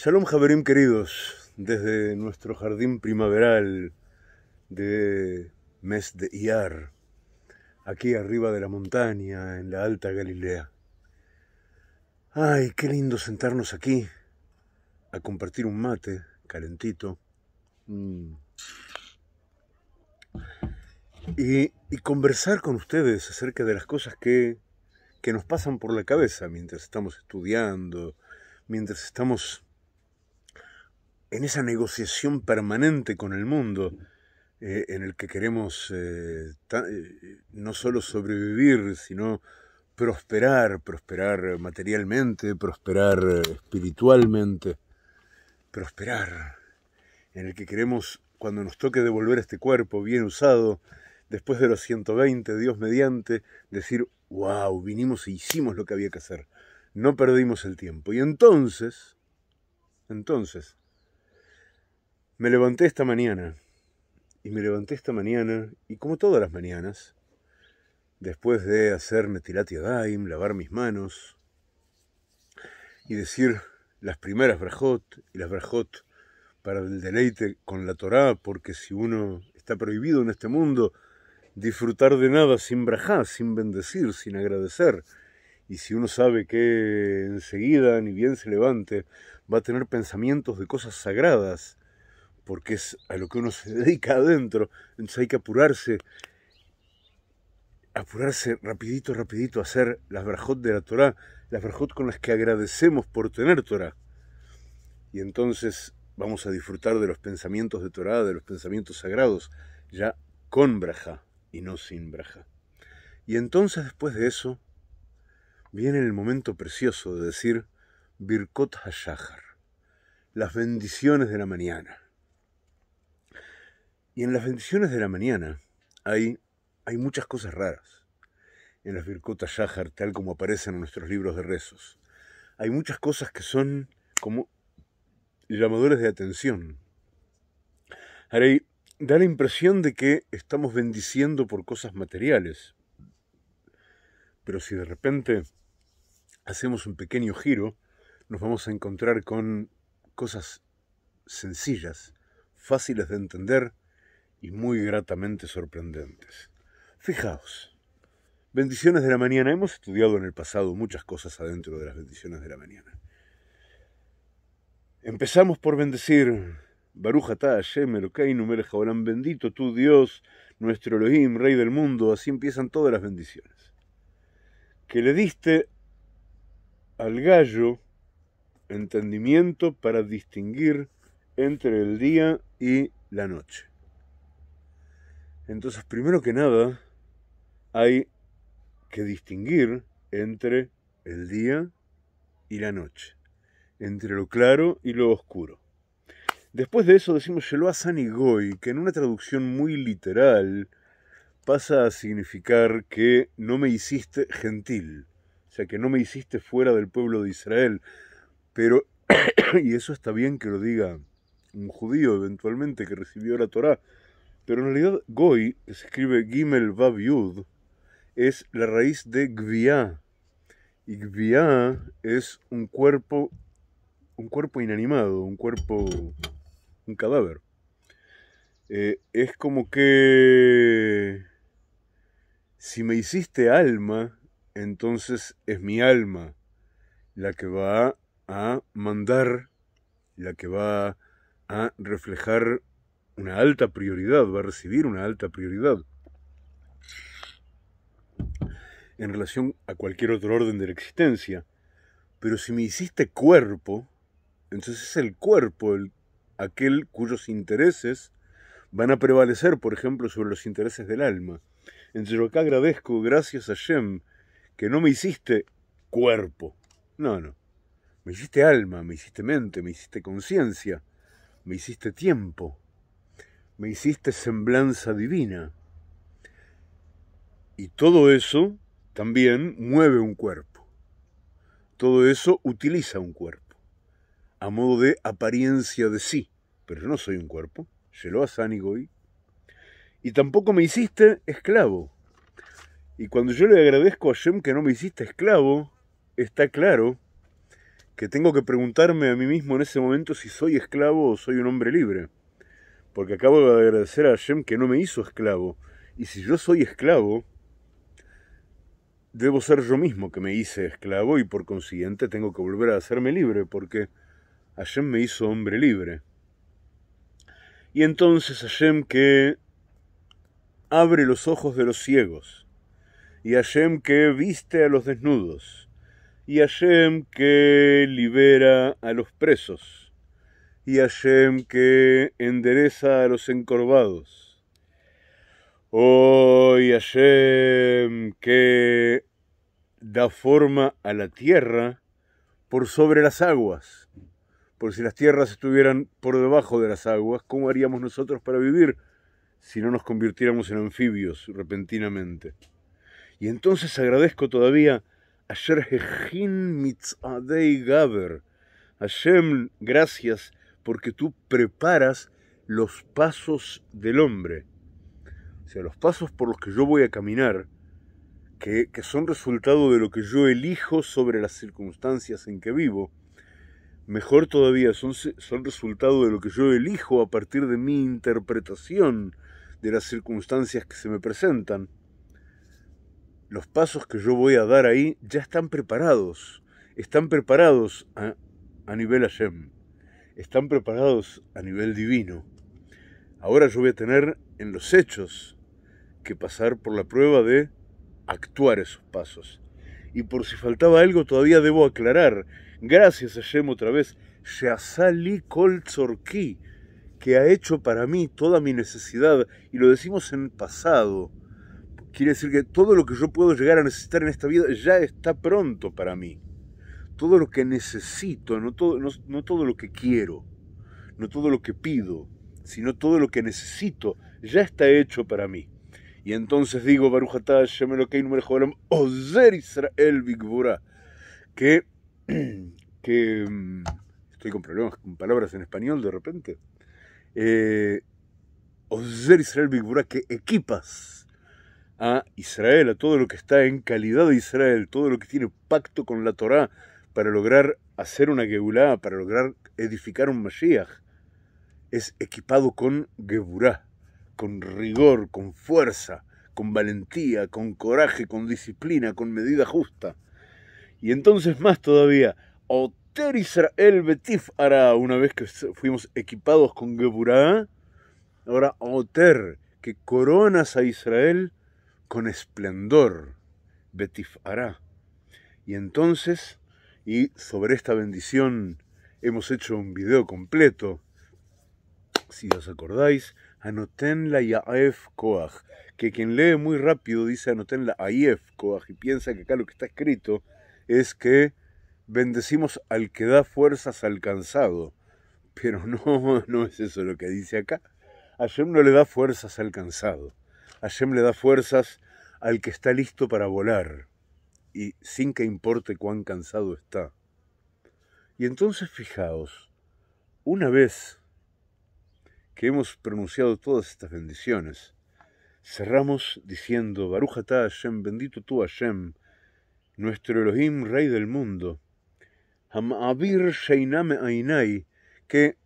Shalom Javerim queridos, desde nuestro jardín primaveral de Mes de Iar, aquí arriba de la montaña, en la Alta Galilea. Ay, qué lindo sentarnos aquí a compartir un mate calentito mm. y, conversar con ustedes acerca de las cosas que, que nos pasan por la cabeza mientras estamos estudiando, mientras estamos en esa negociación permanente con el mundo, eh, en el que queremos eh, eh, no solo sobrevivir, sino prosperar, prosperar materialmente, prosperar espiritualmente, prosperar, en el que queremos, cuando nos toque devolver este cuerpo bien usado, después de los 120, Dios mediante, decir, wow, vinimos y e hicimos lo que había que hacer, no perdimos el tiempo. Y entonces, entonces, me levanté esta mañana y me levanté esta mañana y como todas las mañanas, después de hacerme tilatia daim, lavar mis manos y decir las primeras brajot y las brajot para el deleite con la Torá, porque si uno está prohibido en este mundo disfrutar de nada sin brajá, sin bendecir, sin agradecer, y si uno sabe que enseguida, ni bien se levante, va a tener pensamientos de cosas sagradas, porque es a lo que uno se dedica adentro, entonces hay que apurarse, apurarse rapidito, rapidito a hacer las brajot de la Torah, las brajot con las que agradecemos por tener Torah. Y entonces vamos a disfrutar de los pensamientos de Torah, de los pensamientos sagrados, ya con braja y no sin braja. Y entonces después de eso viene el momento precioso de decir Birkot Hashahar, las bendiciones de la mañana. Y en las bendiciones de la mañana hay, hay muchas cosas raras. En las Birkotas Yahar, tal como aparecen en nuestros libros de rezos, hay muchas cosas que son como llamadores de atención. Haréi, da la impresión de que estamos bendiciendo por cosas materiales. Pero si de repente hacemos un pequeño giro, nos vamos a encontrar con cosas sencillas, fáciles de entender, y muy gratamente sorprendentes. Fijaos, bendiciones de la mañana. Hemos estudiado en el pasado muchas cosas adentro de las bendiciones de la mañana. Empezamos por bendecir Elokeinu bendito tú Dios, nuestro Elohim, Rey del mundo. Así empiezan todas las bendiciones. Que le diste al gallo entendimiento para distinguir entre el día y la noche. Entonces, primero que nada, hay que distinguir entre el día y la noche, entre lo claro y lo oscuro. Después de eso decimos Yeloa Sanigoy, que en una traducción muy literal pasa a significar que no me hiciste gentil, o sea, que no me hiciste fuera del pueblo de Israel. Pero, y eso está bien que lo diga un judío eventualmente que recibió la Torá, pero en realidad goi se escribe Gimel Vav es la raíz de gvia, Y gvia es un cuerpo, un cuerpo inanimado, un cuerpo, un cadáver. Eh, es como que si me hiciste alma, entonces es mi alma la que va a mandar, la que va a reflejar una alta prioridad, va a recibir una alta prioridad en relación a cualquier otro orden de la existencia. Pero si me hiciste cuerpo, entonces es el cuerpo el, aquel cuyos intereses van a prevalecer, por ejemplo, sobre los intereses del alma. Entonces yo acá agradezco, gracias a Shem, que no me hiciste cuerpo. No, no. Me hiciste alma, me hiciste mente, me hiciste conciencia, me hiciste tiempo me hiciste semblanza divina. Y todo eso también mueve un cuerpo. Todo eso utiliza un cuerpo, a modo de apariencia de sí. Pero yo no soy un cuerpo, lo Y tampoco me hiciste esclavo. Y cuando yo le agradezco a Shem que no me hiciste esclavo, está claro que tengo que preguntarme a mí mismo en ese momento si soy esclavo o soy un hombre libre porque acabo de agradecer a Hashem que no me hizo esclavo. Y si yo soy esclavo, debo ser yo mismo que me hice esclavo y por consiguiente tengo que volver a hacerme libre, porque Hashem me hizo hombre libre. Y entonces Hashem que abre los ojos de los ciegos, y Hashem que viste a los desnudos, y Hashem que libera a los presos y Hashem que endereza a los encorvados. Oh Hashem que da forma a la tierra por sobre las aguas. Por si las tierras estuvieran por debajo de las aguas, ¿cómo haríamos nosotros para vivir si no nos convirtiéramos en anfibios repentinamente? Y entonces agradezco todavía a Sherjejin Mitzadei Gaber. Hashem, gracias porque tú preparas los pasos del hombre. O sea, los pasos por los que yo voy a caminar, que, son resultado de lo que yo elijo sobre las circunstancias en que vivo, mejor todavía, son, son resultado de lo que yo elijo a partir de mi interpretación de las circunstancias que se me presentan. Los pasos que yo voy a dar ahí ya están preparados, están preparados a, a nivel Hashem están preparados a nivel divino. Ahora yo voy a tener en los hechos que pasar por la prueba de actuar esos pasos. Y por si faltaba algo, todavía debo aclarar, gracias a Yem otra vez, salí Koltzorki, que ha hecho para mí toda mi necesidad, y lo decimos en pasado, quiere decir que todo lo que yo puedo llegar a necesitar en esta vida ya está pronto para mí todo lo que necesito, no todo, no, todo lo que quiero, no todo lo que pido, sino todo lo que necesito, ya está hecho para mí. Y entonces digo, Barujatá, Ozer Israel Bigbura, que, que mm, estoy con problemas con palabras en español de repente. Eh, Ozer Israel Bigbura, que equipas a Israel, a todo lo que está en calidad de Israel, todo lo que tiene pacto con la Torá, para lograr hacer una geburá, para lograr edificar un Mashiach, es equipado con Geburá, con rigor, con fuerza, con valentía, con coraje, con disciplina, con medida justa. Y entonces más todavía, Oter Israel Betif hará, una vez que fuimos equipados con Geburá, ahora Oter, que coronas a Israel con esplendor, Betif hará. Y entonces y sobre esta bendición hemos hecho un video completo. Si os acordáis, anoten la Yaef Koach, que quien lee muy rápido dice anoten la Ayef Koach y piensa que acá lo que está escrito es que bendecimos al que da fuerzas al cansado. Pero no, no es eso lo que dice acá. Hashem no le da fuerzas al cansado. Hashem le da fuerzas al que está listo para volar y sin que importe cuán cansado está. Y entonces fijaos, una vez que hemos pronunciado todas estas bendiciones, cerramos diciendo, Barujata Hashem, bendito tú Hashem, nuestro Elohim, Rey del mundo, Hamavir Sheiname Ainai, que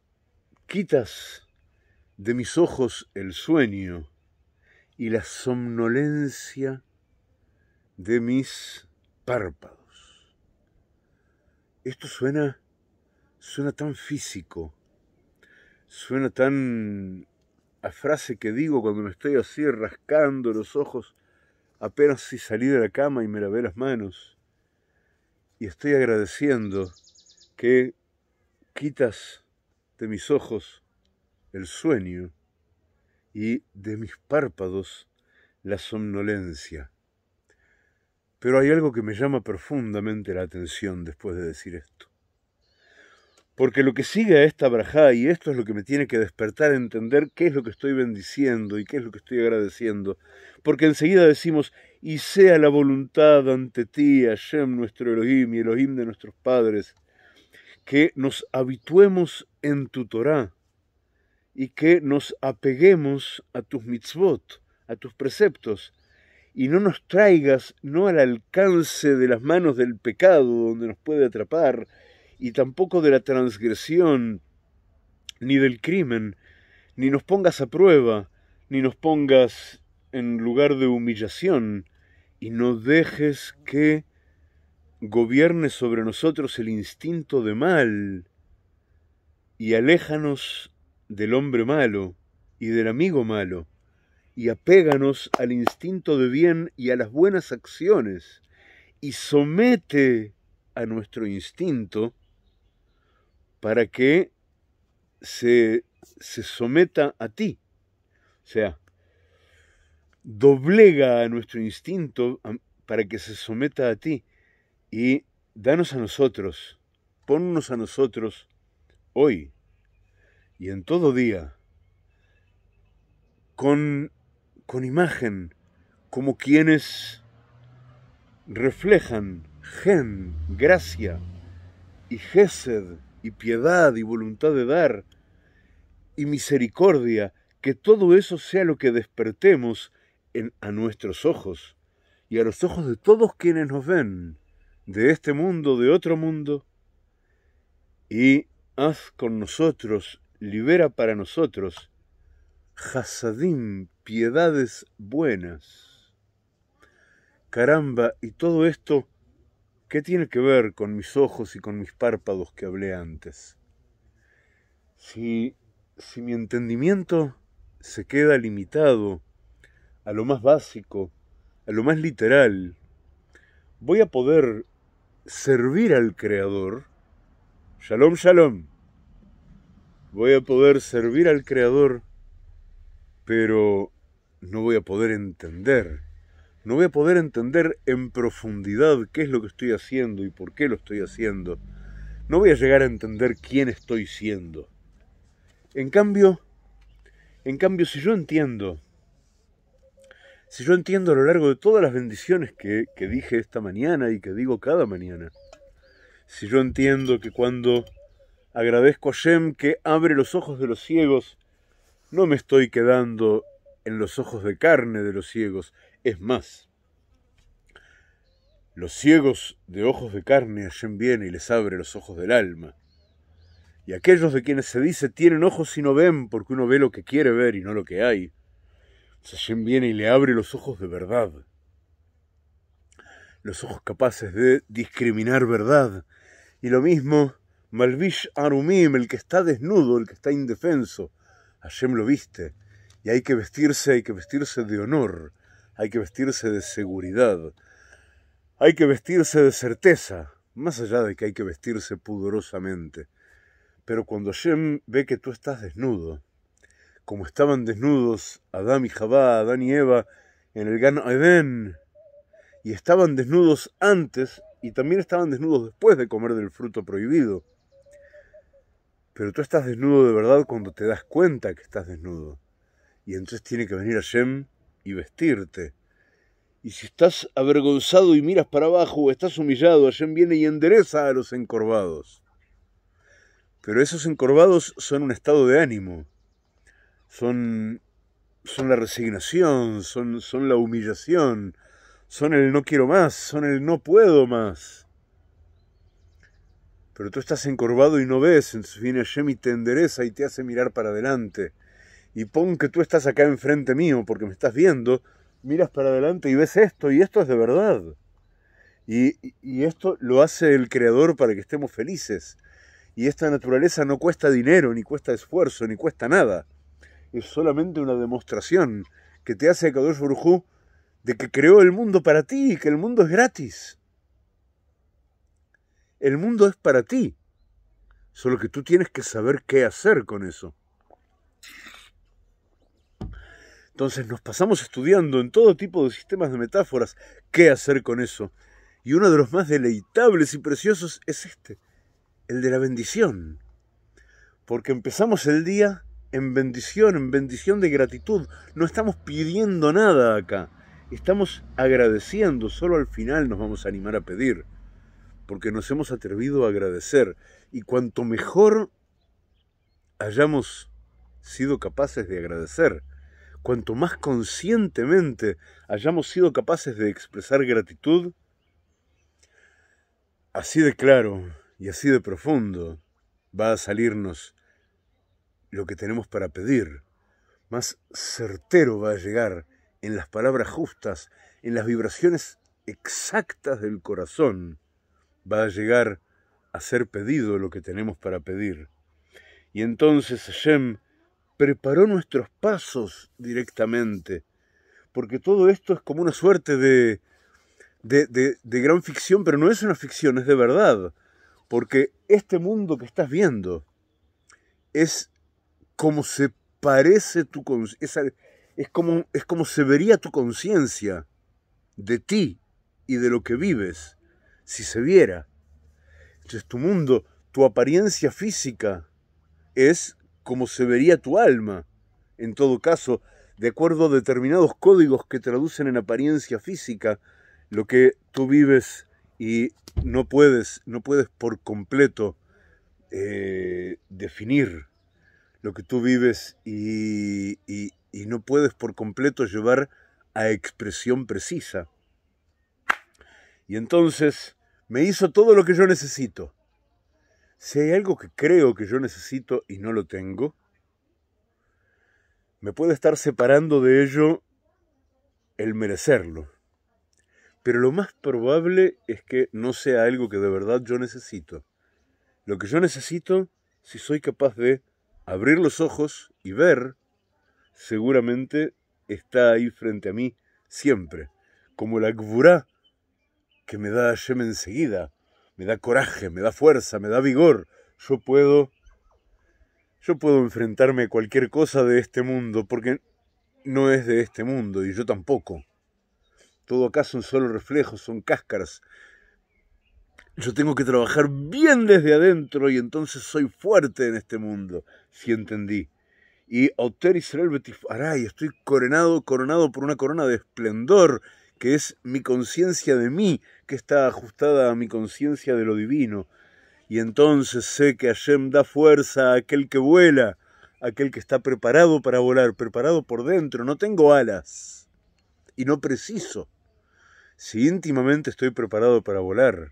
quitas de mis ojos el sueño y la somnolencia de mis párpados. Esto suena, suena tan físico, suena tan a frase que digo cuando me estoy así rascando los ojos apenas si salí de la cama y me lavé las manos. Y estoy agradeciendo que quitas de mis ojos el sueño y de mis párpados la somnolencia. Pero hay algo que me llama profundamente la atención después de decir esto. Porque lo que sigue a esta brajá, y esto es lo que me tiene que despertar a entender qué es lo que estoy bendiciendo y qué es lo que estoy agradeciendo. Porque enseguida decimos, y sea la voluntad ante ti, Hashem nuestro Elohim y Elohim de nuestros padres, que nos habituemos en tu Torah y que nos apeguemos a tus mitzvot, a tus preceptos, y no nos traigas no al alcance de las manos del pecado donde nos puede atrapar, y tampoco de la transgresión, ni del crimen, ni nos pongas a prueba, ni nos pongas en lugar de humillación, y no dejes que gobierne sobre nosotros el instinto de mal, y aléjanos del hombre malo y del amigo malo y apéganos al instinto de bien y a las buenas acciones y somete a nuestro instinto para que se, se someta a ti. O sea, doblega a nuestro instinto para que se someta a ti y danos a nosotros, ponnos a nosotros hoy y en todo día con con imagen, como quienes reflejan gen, gracia, y gesed, y piedad, y voluntad de dar, y misericordia, que todo eso sea lo que despertemos en, a nuestros ojos y a los ojos de todos quienes nos ven, de este mundo, de otro mundo, y haz con nosotros, libera para nosotros, Hasadim piedades buenas. Caramba, ¿y todo esto qué tiene que ver con mis ojos y con mis párpados que hablé antes? Si, si mi entendimiento se queda limitado a lo más básico, a lo más literal, voy a poder servir al Creador. Shalom, shalom. Voy a poder servir al Creador, pero no voy a poder entender. No voy a poder entender en profundidad qué es lo que estoy haciendo y por qué lo estoy haciendo. No voy a llegar a entender quién estoy siendo. En cambio, en cambio, si yo entiendo, si yo entiendo a lo largo de todas las bendiciones que, que dije esta mañana y que digo cada mañana, si yo entiendo que cuando agradezco a Shem que abre los ojos de los ciegos, no me estoy quedando en los ojos de carne de los ciegos. Es más, los ciegos de ojos de carne hallen viene y les abre los ojos del alma. Y aquellos de quienes se dice tienen ojos y no ven, porque uno ve lo que quiere ver y no lo que hay, se pues viene y le abre los ojos de verdad. Los ojos capaces de discriminar verdad. Y lo mismo, Malvish Arumim, el que está desnudo, el que está indefenso, Hashem lo viste y hay que vestirse, hay que vestirse de honor, hay que vestirse de seguridad, hay que vestirse de certeza, más allá de que hay que vestirse pudorosamente. Pero cuando Shem ve que tú estás desnudo, como estaban desnudos Adán y Jabá, Adán y Eva en el Gan Edén, y estaban desnudos antes y también estaban desnudos después de comer del fruto prohibido. Pero tú estás desnudo de verdad cuando te das cuenta que estás desnudo. Y entonces tiene que venir a Hashem y vestirte. Y si estás avergonzado y miras para abajo o estás humillado, Hashem viene y endereza a los encorvados. Pero esos encorvados son un estado de ánimo, son, son la resignación, son, son la humillación, son el no quiero más, son el no puedo más. Pero tú estás encorvado y no ves, entonces viene Hashem y te endereza y te hace mirar para adelante y pon que tú estás acá enfrente mío porque me estás viendo, miras para adelante y ves esto y esto es de verdad. Y, esto lo hace el Creador para que estemos felices. Y esta naturaleza no cuesta dinero, ni cuesta esfuerzo, ni cuesta nada. Es solamente una demostración que te hace Kadosh Burjú de que creó el mundo para ti y que el mundo es gratis. El mundo es para ti. Solo que tú tienes que saber qué hacer con eso. Entonces nos pasamos estudiando en todo tipo de sistemas de metáforas qué hacer con eso. Y uno de los más deleitables y preciosos es este, el de la bendición. Porque empezamos el día en bendición, en bendición de gratitud. No estamos pidiendo nada acá. Estamos agradeciendo, solo al final nos vamos a animar a pedir, porque nos hemos atrevido a agradecer. Y cuanto mejor hayamos sido capaces de agradecer, cuanto más conscientemente hayamos sido capaces de expresar gratitud, así de claro y así de profundo va a salirnos lo que tenemos para pedir, más certero va a llegar en las palabras justas, en las vibraciones exactas del corazón, va a llegar a ser pedido lo que tenemos para pedir. Y entonces Hashem preparó nuestros pasos directamente, porque todo esto es como una suerte de, gran ficción, pero no es una ficción, es de verdad, porque este mundo que estás viendo es como se parece tu es como, es como se vería tu conciencia de ti y de lo que vives, si se viera. Entonces tu mundo, tu apariencia física es como se vería tu alma, en todo caso, de acuerdo a determinados códigos que traducen en apariencia física lo que tú vives y no puedes, no puedes por completo eh, definir lo que tú vives y no puedes por completo llevar a expresión precisa. Y entonces me hizo todo lo que yo necesito si hay algo que creo que yo necesito y no lo tengo, me puede estar separando de ello el merecerlo. Pero lo más probable es que no sea algo que de verdad yo necesito. Lo que yo necesito, si soy capaz de abrir los ojos y ver, seguramente está ahí frente a mí siempre, como la gvura que me da Yem enseguida me da coraje, me da fuerza, me da vigor. Yo puedo yo puedo enfrentarme a cualquier cosa de este mundo porque no es de este mundo y yo tampoco. Todo acá son solo reflejos, son cáscaras. Yo tengo que trabajar bien desde adentro y entonces soy fuerte en este mundo, si entendí. Y Auter Israel estoy coronado, coronado por una corona de esplendor que es mi conciencia de mí, que está ajustada a mi conciencia de lo divino. Y entonces sé que Hashem da fuerza a aquel que vuela, aquel que está preparado para volar, preparado por dentro. No tengo alas y no preciso. Si íntimamente estoy preparado para volar,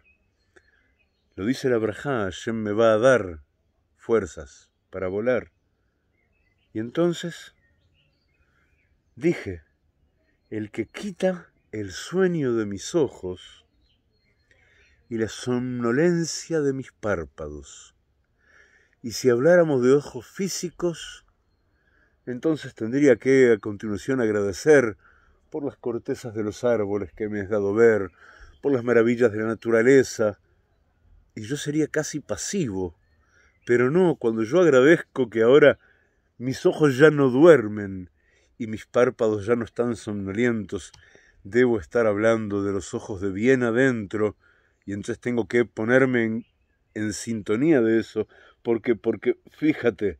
lo dice la Brajá, Hashem me va a dar fuerzas para volar. Y entonces dije, el que quita el sueño de mis ojos y la somnolencia de mis párpados. Y si habláramos de ojos físicos, entonces tendría que a continuación agradecer por las cortezas de los árboles que me has dado ver, por las maravillas de la naturaleza, y yo sería casi pasivo. Pero no, cuando yo agradezco que ahora mis ojos ya no duermen y mis párpados ya no están somnolientos, debo estar hablando de los ojos de bien adentro y entonces tengo que ponerme en, sintonía de eso, porque, porque, fíjate,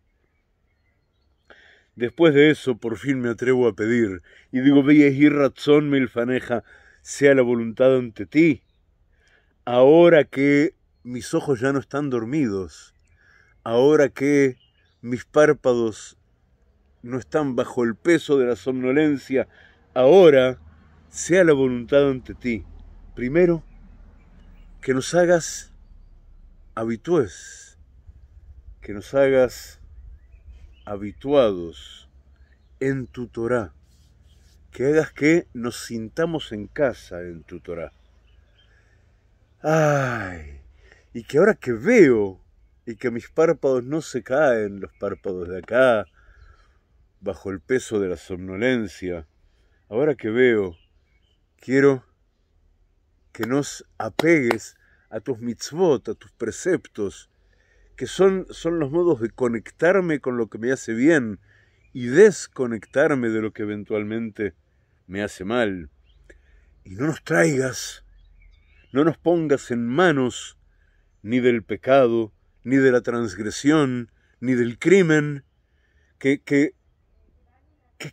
después de eso por fin me atrevo a pedir y digo, y razón milfaneja, sea la voluntad ante ti, ahora que mis ojos ya no están dormidos, ahora que mis párpados no están bajo el peso de la somnolencia, ahora sea la voluntad ante ti. Primero, que nos hagas habitués, que nos hagas habituados en tu Torah, que hagas que nos sintamos en casa en tu Torah. Ay, y que ahora que veo y que mis párpados no se caen, los párpados de acá, bajo el peso de la somnolencia, ahora que veo quiero que nos apegues a tus mitzvot, a tus preceptos, que son, son los modos de conectarme con lo que me hace bien y desconectarme de lo que eventualmente me hace mal. Y no nos traigas, no nos pongas en manos ni del pecado, ni de la transgresión, ni del crimen, que, que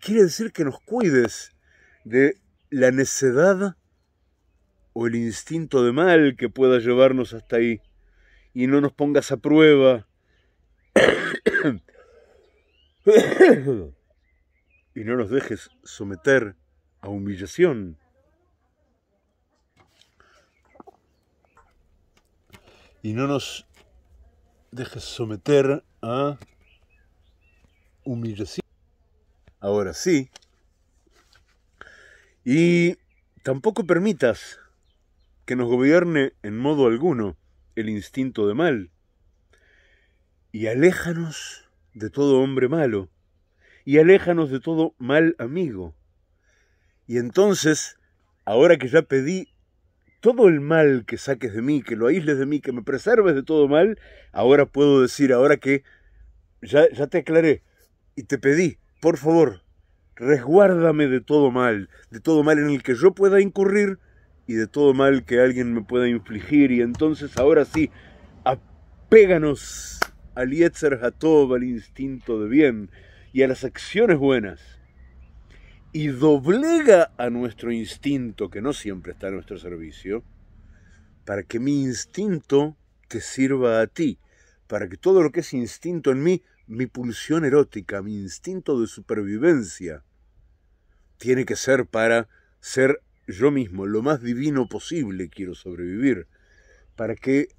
quiere decir que nos cuides de la necedad o el instinto de mal que pueda llevarnos hasta ahí y no nos pongas a prueba y no nos dejes someter a humillación. Y no nos dejes someter a humillación. Ahora sí, y tampoco permitas que nos gobierne en modo alguno el instinto de mal. Y aléjanos de todo hombre malo, y aléjanos de todo mal amigo. Y entonces, ahora que ya pedí todo el mal que saques de mí, que lo aísles de mí, que me preserves de todo mal, ahora puedo decir, ahora que ya, ya te aclaré y te pedí, por favor, resguárdame de todo mal, de todo mal en el que yo pueda incurrir y de todo mal que alguien me pueda infligir. Y entonces ahora sí, apéganos al Yetzer Hatov, al instinto de bien y a las acciones buenas. Y doblega a nuestro instinto, que no siempre está a nuestro servicio, para que mi instinto te sirva a ti, para que todo lo que es instinto en mí, mi pulsión erótica, mi instinto de supervivencia, tiene que ser para ser yo mismo, lo más divino posible quiero sobrevivir, para que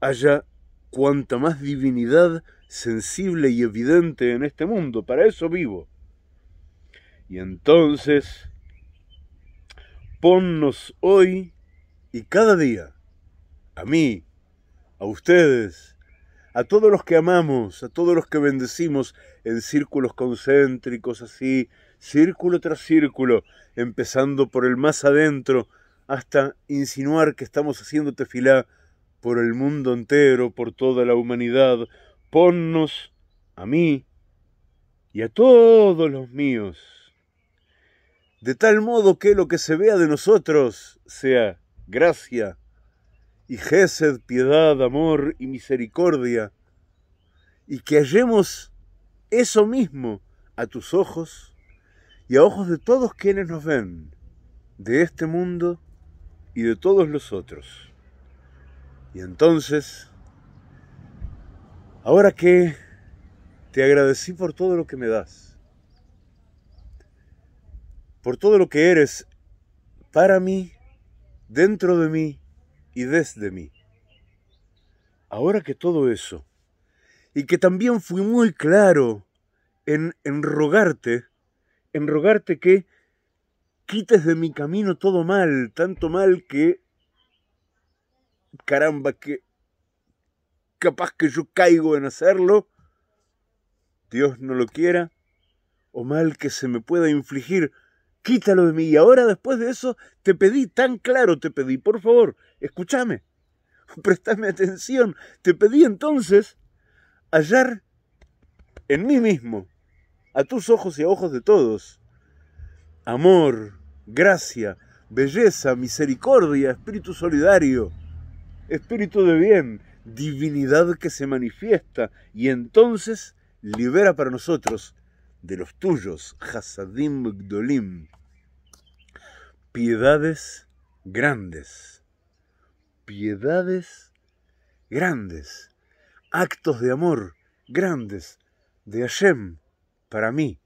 haya cuanta más divinidad sensible y evidente en este mundo, para eso vivo. Y entonces, ponnos hoy y cada día, a mí, a ustedes, a todos los que amamos, a todos los que bendecimos en círculos concéntricos, así, círculo tras círculo, empezando por el más adentro, hasta insinuar que estamos haciendo tefilá por el mundo entero, por toda la humanidad. Ponnos a mí y a todos los míos, de tal modo que lo que se vea de nosotros sea gracia y Gesed, piedad, amor y misericordia, y que hallemos eso mismo a tus ojos y a ojos de todos quienes nos ven, de este mundo y de todos los otros. Y entonces, ahora que te agradecí por todo lo que me das, por todo lo que eres para mí, dentro de mí, y desde mí. Ahora que todo eso, y que también fui muy claro en, en rogarte, en rogarte que quites de mi camino todo mal, tanto mal que, caramba, que capaz que yo caigo en hacerlo, Dios no lo quiera, o mal que se me pueda infligir, quítalo de mí. Y ahora después de eso, te pedí tan claro, te pedí, por favor, Escúchame, prestame atención. Te pedí entonces hallar en mí mismo, a tus ojos y a ojos de todos, amor, gracia, belleza, misericordia, espíritu solidario, espíritu de bien, divinidad que se manifiesta y entonces libera para nosotros de los tuyos, Hasadim Gdolim, piedades grandes piedades grandes, actos de amor grandes de Hashem para mí,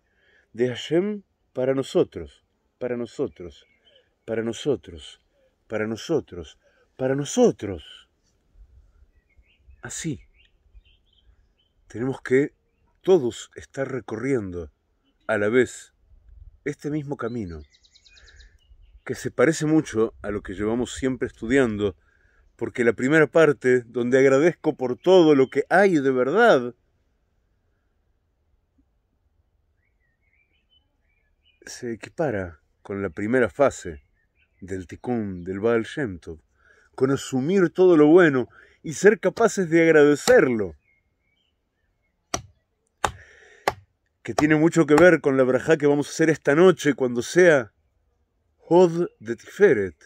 de Hashem para nosotros, para nosotros, para nosotros, para nosotros, para nosotros. Así. Tenemos que todos estar recorriendo a la vez este mismo camino, que se parece mucho a lo que llevamos siempre estudiando porque la primera parte, donde agradezco por todo lo que hay de verdad, se equipara con la primera fase del Tikkun, del Baal Shem Tov, con asumir todo lo bueno y ser capaces de agradecerlo. Que tiene mucho que ver con la braja que vamos a hacer esta noche cuando sea Hod de Tiferet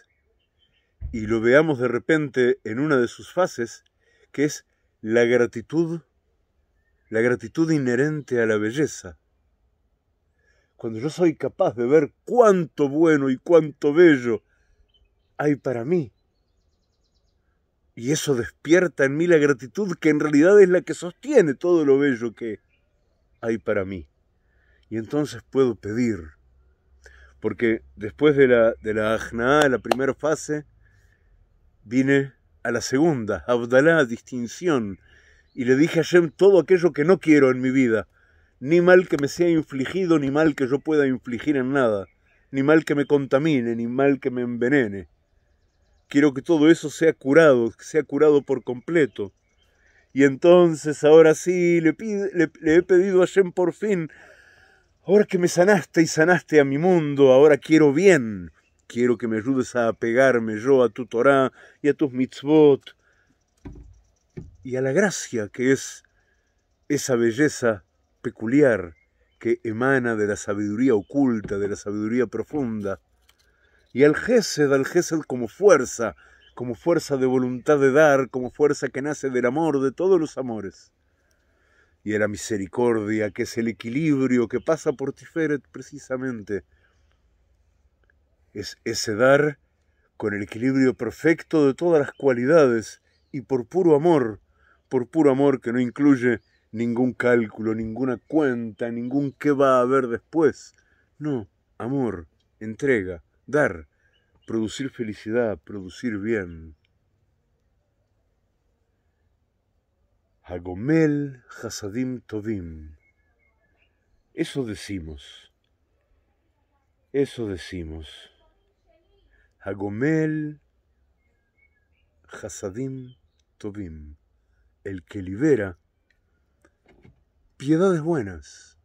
y lo veamos de repente en una de sus fases, que es la gratitud, la gratitud inherente a la belleza. Cuando yo soy capaz de ver cuánto bueno y cuánto bello hay para mí, y eso despierta en mí la gratitud que en realidad es la que sostiene todo lo bello que hay para mí. Y entonces puedo pedir, porque después de la, de la ajna, la primera fase, Vine a la segunda, Abdalá, distinción, y le dije a Shem todo aquello que no quiero en mi vida, ni mal que me sea infligido, ni mal que yo pueda infligir en nada, ni mal que me contamine, ni mal que me envenene. Quiero que todo eso sea curado, que sea curado por completo. Y entonces, ahora sí, le, he pedido a Shem por fin, ahora que me sanaste y sanaste a mi mundo, ahora quiero bien Quiero que me ayudes a apegarme yo a tu Torah y a tus mitzvot y a la gracia que es esa belleza peculiar que emana de la sabiduría oculta, de la sabiduría profunda, y al Gesed, al Gesed como fuerza, como fuerza de voluntad de dar, como fuerza que nace del amor, de todos los amores, y a la misericordia, que es el equilibrio que pasa por Tiferet precisamente, es ese dar con el equilibrio perfecto de todas las cualidades y por puro amor, por puro amor que no incluye ningún cálculo, ninguna cuenta, ningún qué va a haber después. No, amor, entrega, dar, producir felicidad, producir bien. Hagomel Hasadim Todim Eso decimos. Eso decimos. Hagomel, Hasadim Tobim, el que libera piedades buenas.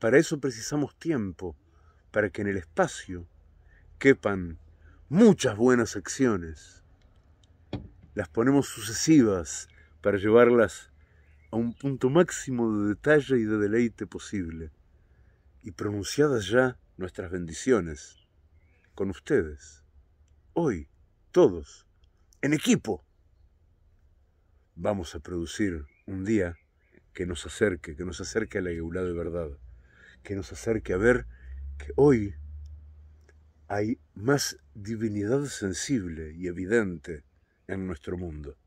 Para eso precisamos tiempo, para que en el espacio quepan muchas buenas acciones. Las ponemos sucesivas para llevarlas a un punto máximo de detalle y de deleite posible. Y pronunciadas ya nuestras bendiciones con ustedes hoy, todos, en equipo, vamos a producir un día que nos acerque, que nos acerque a la Eula de verdad, que nos acerque a ver que hoy hay más divinidad sensible y evidente en nuestro mundo.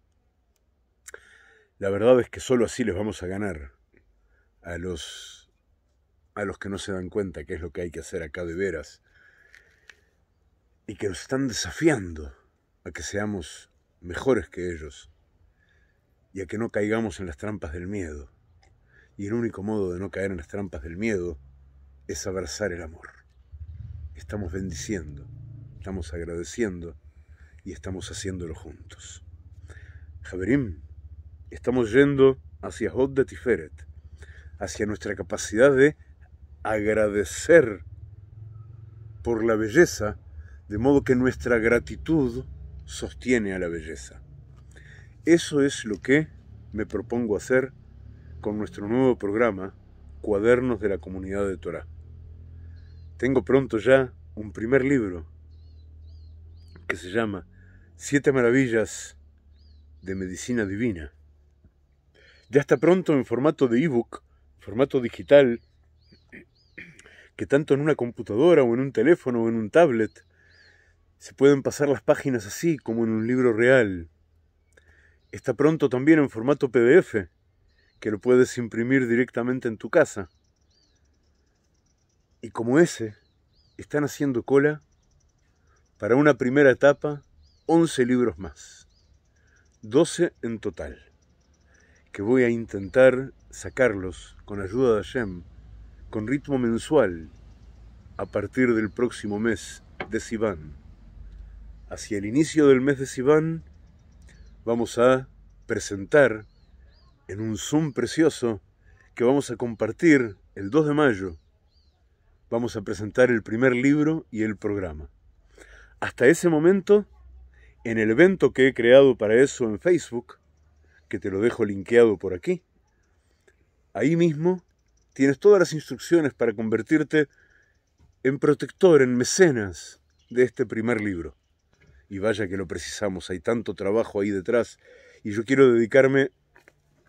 La verdad es que solo así les vamos a ganar a los a los que no se dan cuenta qué es lo que hay que hacer acá de veras y que nos están desafiando a que seamos mejores que ellos y a que no caigamos en las trampas del miedo. Y el único modo de no caer en las trampas del miedo es abrazar el amor. Estamos bendiciendo, estamos agradeciendo y estamos haciéndolo juntos. Javerim, estamos yendo hacia Hod de Tiferet, hacia nuestra capacidad de agradecer por la belleza de modo que nuestra gratitud sostiene a la belleza. Eso es lo que me propongo hacer con nuestro nuevo programa, Cuadernos de la Comunidad de Torah. Tengo pronto ya un primer libro que se llama Siete Maravillas de Medicina Divina. Ya está pronto en formato de ebook, formato digital, que tanto en una computadora o en un teléfono o en un tablet se pueden pasar las páginas así como en un libro real. Está pronto también en formato PDF, que lo puedes imprimir directamente en tu casa. Y como ese, están haciendo cola para una primera etapa 11 libros más, 12 en total, que voy a intentar sacarlos con ayuda de Hashem, con ritmo mensual, a partir del próximo mes de Sivan hacia el inicio del mes de Sivan, vamos a presentar en un Zoom precioso que vamos a compartir el 2 de mayo. Vamos a presentar el primer libro y el programa. Hasta ese momento, en el evento que he creado para eso en Facebook, que te lo dejo linkeado por aquí, ahí mismo tienes todas las instrucciones para convertirte en protector, en mecenas de este primer libro y vaya que lo precisamos, hay tanto trabajo ahí detrás y yo quiero dedicarme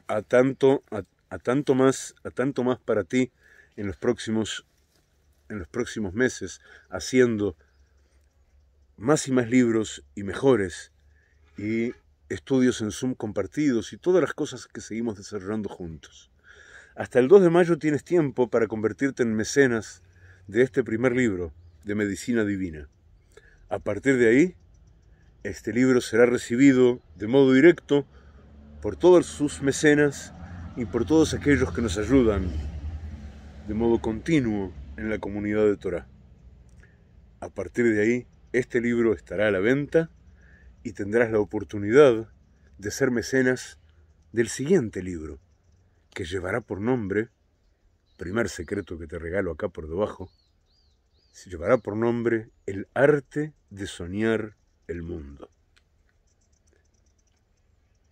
a tanto, a, tanto más, a tanto más para ti en los próximos, en los próximos meses, haciendo más y más libros y mejores y estudios en Zoom compartidos y todas las cosas que seguimos desarrollando juntos. Hasta el 2 de mayo tienes tiempo para convertirte en mecenas de este primer libro de Medicina Divina. A partir de ahí, este libro será recibido de modo directo por todas sus mecenas y por todos aquellos que nos ayudan de modo continuo en la comunidad de Torah. A partir de ahí, este libro estará a la venta y tendrás la oportunidad de ser mecenas del siguiente libro, que llevará por nombre, primer secreto que te regalo acá por debajo, se llevará por nombre El arte de soñar el mundo.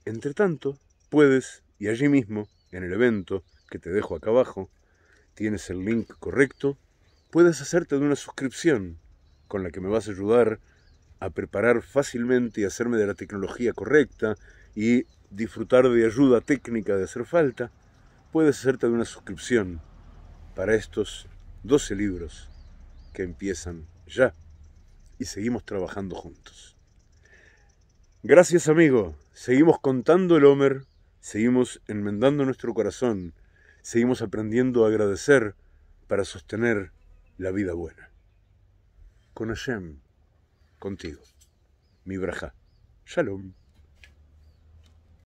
Entre tanto, puedes, y allí mismo, en el evento que te dejo acá abajo, tienes el link correcto, puedes hacerte de una suscripción con la que me vas a ayudar a preparar fácilmente y hacerme de la tecnología correcta y disfrutar de ayuda técnica de hacer falta, puedes hacerte de una suscripción para estos 12 libros que empiezan ya y seguimos trabajando juntos. Gracias amigo, seguimos contando el Homer, seguimos enmendando nuestro corazón, seguimos aprendiendo a agradecer para sostener la vida buena. Con Hashem, contigo, mi braja. Shalom.